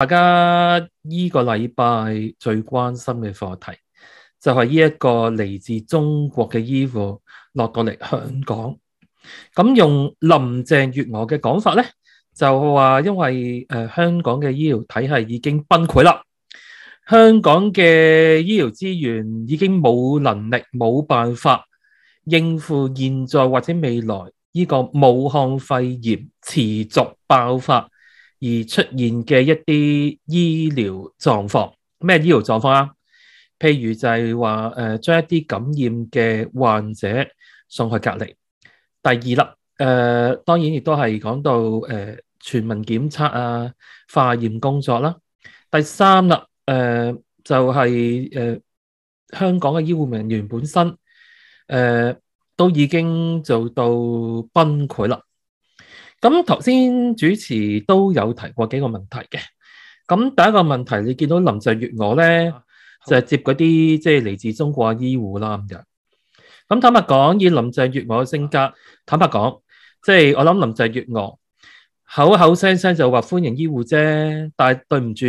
大家呢个礼拜最关心嘅课题就系呢一个嚟自中国嘅医护落到嚟香港，咁用林郑月娥嘅讲法咧，就话因为诶香港嘅医疗体系已经崩溃啦，香港嘅医疗资源已经冇能力冇办法应付现在或者未来呢个武汉肺炎持续爆发。而出現嘅一啲醫療狀況，咩醫療狀況啊？譬如就係話，誒將一啲感染嘅患者送去隔離。第二啦，誒當然亦都係講到誒全民檢測啊、化驗工作啦。第三啦，誒就係誒香港嘅醫護人員本身，誒都已經做到崩潰啦。咁头先主持都有提过几个问题嘅，咁第一个问题你见到林郑月娥咧就系接嗰啲即系嚟自中国医护啦咁样，咁坦白讲以林郑月娥嘅性格，坦白讲即系我谂林郑月娥口口声声就话欢迎医护啫，但系对唔住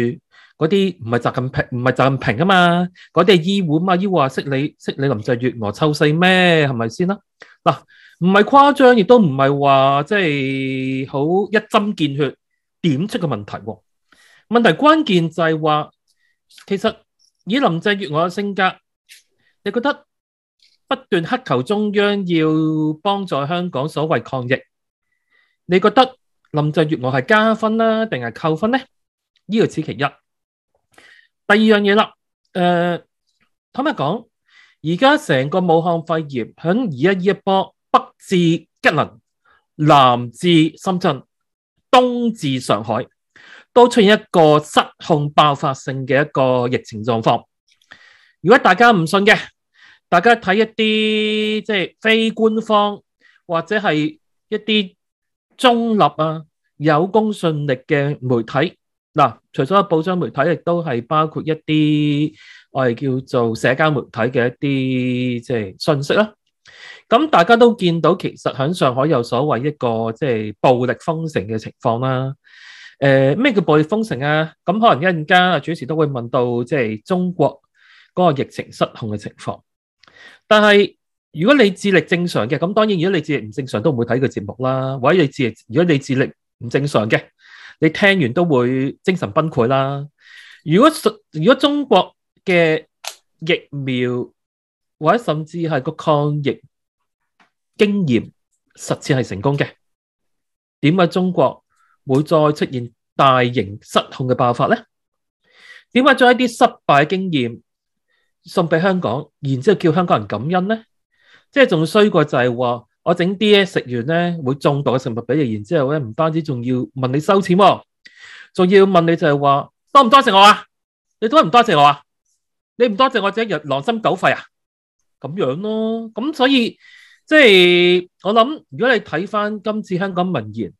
嗰啲唔系习近平唔系习近平啊嘛，嗰啲系医护啊嘛，医护话识你识你林郑月娥抽細咩系咪先啦嗱？唔系夸张，亦都唔系话即系好一针见血点出个问题。问题关键就系话，其实以林郑月娥嘅性格，你觉得不断乞求中央要帮助香港所谓抗疫，你觉得林郑月娥系加分啦，定系扣分咧？呢个此其一。第二样嘢啦，诶，坦白讲，而家成个武汉肺炎响二一二一波。至吉林、南至深圳、东至上海，都出现一个失控爆发性嘅一个疫情状况。如果大家唔信嘅，大家睇一啲即系非官方或者系一啲中立啊、有公信力嘅媒体嗱，除咗报章媒体，亦都系包括一啲我哋叫做社交媒体嘅一啲即系信息啦。咁大家都見到，其實喺上海有所謂一個即係暴力封城嘅情況啦。誒，咩叫暴力封城啊？咁可能一陣間主持都會問到，即係中國嗰個疫情失控嘅情況。但係如果你智力正常嘅，咁當然如果你智力唔正常都唔會睇個節目啦。或者你智力，如果你智力唔正常嘅，你聽完都會精神崩潰啦。如果如果中國嘅疫苗，或者甚至係個抗疫，经验实践系成功嘅，点解中国会再出现大型失控嘅爆发咧？点解将一啲失败经验送俾香港，然之后叫香港人感恩咧？即系仲衰过就系话我整啲嘢食完咧会中毒嘅食物俾你，然之后咧唔单止仲要问你收钱，仲要问你就系话多唔多谢我啊？你多唔多谢我啊？你唔多谢我，就一日狼心狗肺啊！咁样咯，咁所以。即係我諗，如果你睇翻今次香港民言，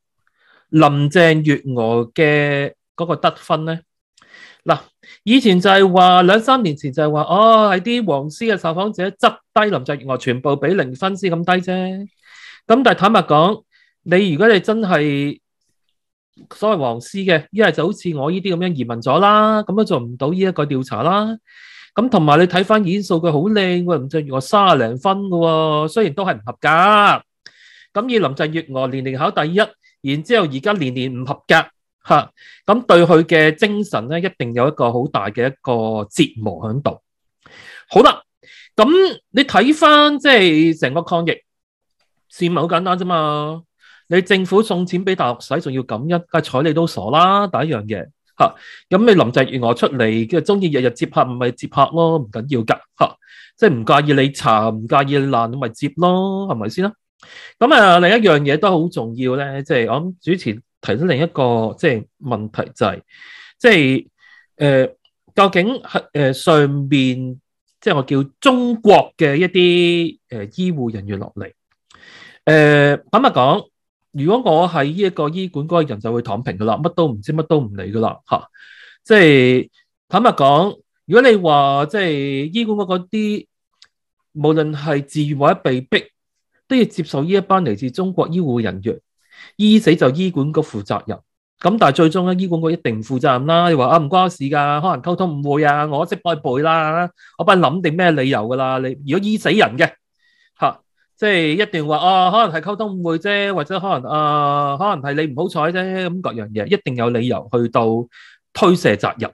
林鄭月娥嘅嗰個得分咧，嗱，以前就係話兩三年前就係話，哦係啲黃絲嘅受訪者执低林鄭月娥，全部俾零分先咁低啫。咁但係坦白講，你如果你真係所謂黃絲嘅，一係就好似我呢啲咁樣移民咗啦，咁都做唔到呢一個調查啦。咁同埋你睇翻演数据好靓，林郑月娥三廿零分嘅，虽然都系唔合格。咁而林郑月娥年年考第一，然之后而家年年唔合格，吓咁对佢嘅精神咧，一定有一个好大嘅一个折磨喺度。好啦，咁你睇翻即系成个抗疫事咪好简单啫嘛，你政府送钱俾大学使，仲要感一，但系睬你都傻啦，第一样嘢。吓。咁你林鄭月娥出嚟，佢中意日日接客，咪接客咯，唔緊要噶吓，即系唔介意你查，唔介意你爛，咪接咯，係咪先啦？咁啊，另一樣嘢都好重要咧，即係我主持提出另一個即係問題，就係即系诶，究竟係誒上边即系我叫中國嘅一啲誒醫護人員落嚟誒咁啊講。如果我係呢一個醫管嗰個人，就會躺平噶啦，乜都唔知，乜都唔理噶啦嚇。即係坦白講，如果你話即係醫管嗰嗰啲，無論係自愿或者被逼，都要接受呢一班嚟自中國醫護人員醫死就醫管局負責任。咁但係最終咧，醫管局一定負責任啦。你話啊，唔關我事噶，可能溝通唔會啊，我即幫背啦，我班佢諗定咩理由噶啦。你如果醫死人嘅。即係一定話啊，可能係溝通唔會啫，或者可能啊，可能係你唔好彩啫，咁各樣嘢一定有理由去到推卸責任。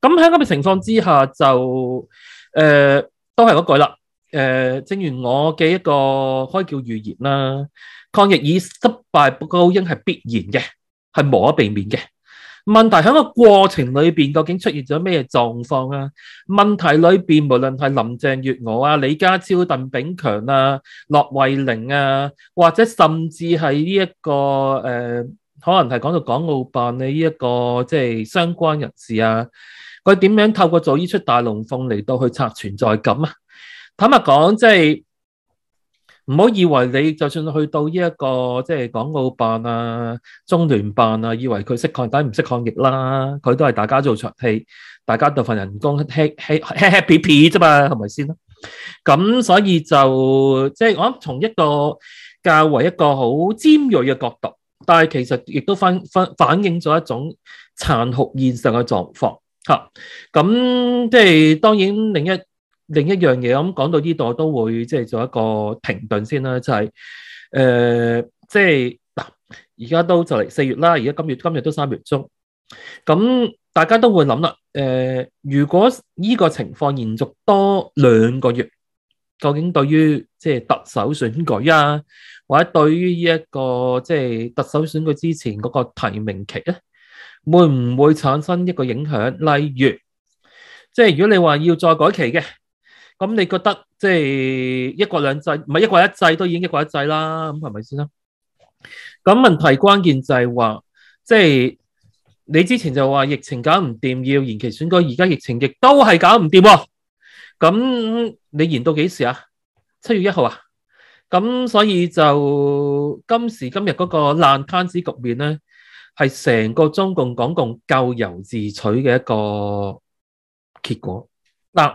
咁喺咁嘅情況之下，就誒都係嗰句啦。誒，正如我嘅一個開叫預言啦，抗疫以失敗告應係必然嘅，係無可避免嘅。问题喺个过程里边究竟出现咗咩状况啊？问题里边无论系林郑月娥啊、李家超、邓炳强啊、骆慧玲啊，或者甚至系呢一个诶，可能系讲到港澳办嘅呢一个即系相关人士啊，佢点样透过做呢出大龙凤嚟到去拆存在感啊？坦白讲，即系。唔好以為你就算去到依一個即系港澳辦啊、中聯辦啊，以為佢識抗但唔識抗疫啦，佢都係大家做场氣，大家就份人工 happy happy 啫嘛，係咪先？咁所以就即係我諗從一個較為一個好尖锐嘅角度，但係其實亦都反反反映咗一種殘酷現实嘅狀況。吓。咁即係當然另一。另一樣嘢，我咁講到呢度，都會即係做一個停頓先啦。就係誒，即係嗱，而家都就嚟四月啦，而家今月今日都三月中，咁大家都會諗啦。誒，如果呢個情況延續多兩個月，究竟對於即係特首選舉啊，或者對於依一個即係特首選舉之前嗰個提名期咧，會唔會產生一個影響？例如，即係如果你話要再改期嘅。咁你觉得即系一国两制，唔系一国一制都已经一国一制啦，咁系咪先啦？咁问题关键就系话，即系你之前就话疫情搞唔掂，要延期选举，而家疫情亦都系搞唔掂，咁你延到几时啊？七月一号啊？咁所以就今时今日嗰个烂摊子局面咧，系成个中共港共咎由自取嘅一个结果嗱。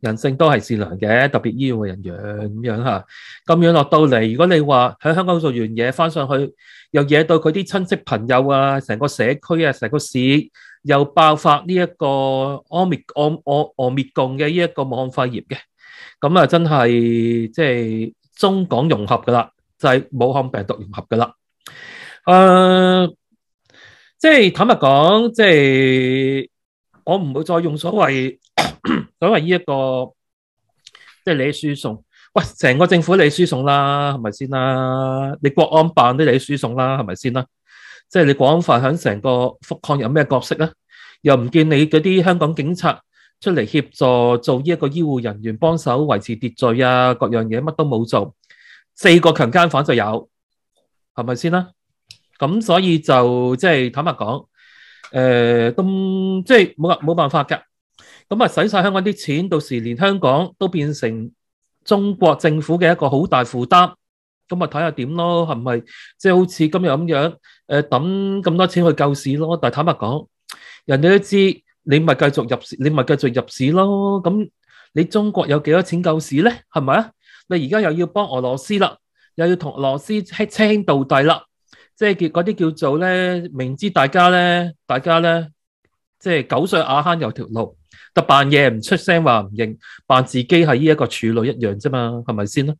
人性都系善良嘅，特别医院嘅人员咁样吓，咁样落到嚟，如果你话喺香港做完嘢翻上去，又惹到佢啲亲戚朋友啊，成个社区啊，成个市又爆发呢一个安滅奥奥奥密共嘅呢一个网肺炎嘅，咁啊真系即系中港融合噶啦，就系武汉病毒融合噶啦，诶，即系坦白讲，即系我唔会再用所谓。所谓呢一个即系你输送，喂，成个政府你输送啦，系咪先啦？你国安办都你输送啦，系咪先啦？即系你广泛响成个复抗有咩角色咧？又唔见你嗰啲香港警察出嚟协助做呢一个医护人员帮手维持秩序啊，各样嘢乜都冇做，四个强奸犯就有，系咪先啦？咁所以就即系坦白讲，诶，都即系冇冇办法噶。咁啊，使晒香港啲钱，到时连香港都变成中国政府嘅一个好大负担。咁啊，睇下点咯，系咪即系好似今日咁样？诶，抌咁多钱去救市咯。但系坦白讲，人哋都知你咪继续入，你咪继续入市咯。咁你中国有几多钱救市咧？系咪啊？你而家又要帮俄罗斯啦，又要同俄罗斯车倾到底啦。即系叫嗰啲叫做咧，明知大家咧，大家咧，即系狗上牙坑有条路。但扮嘢唔出声，话唔认，扮自己系呢一个处女一样啫嘛，系咪先啦？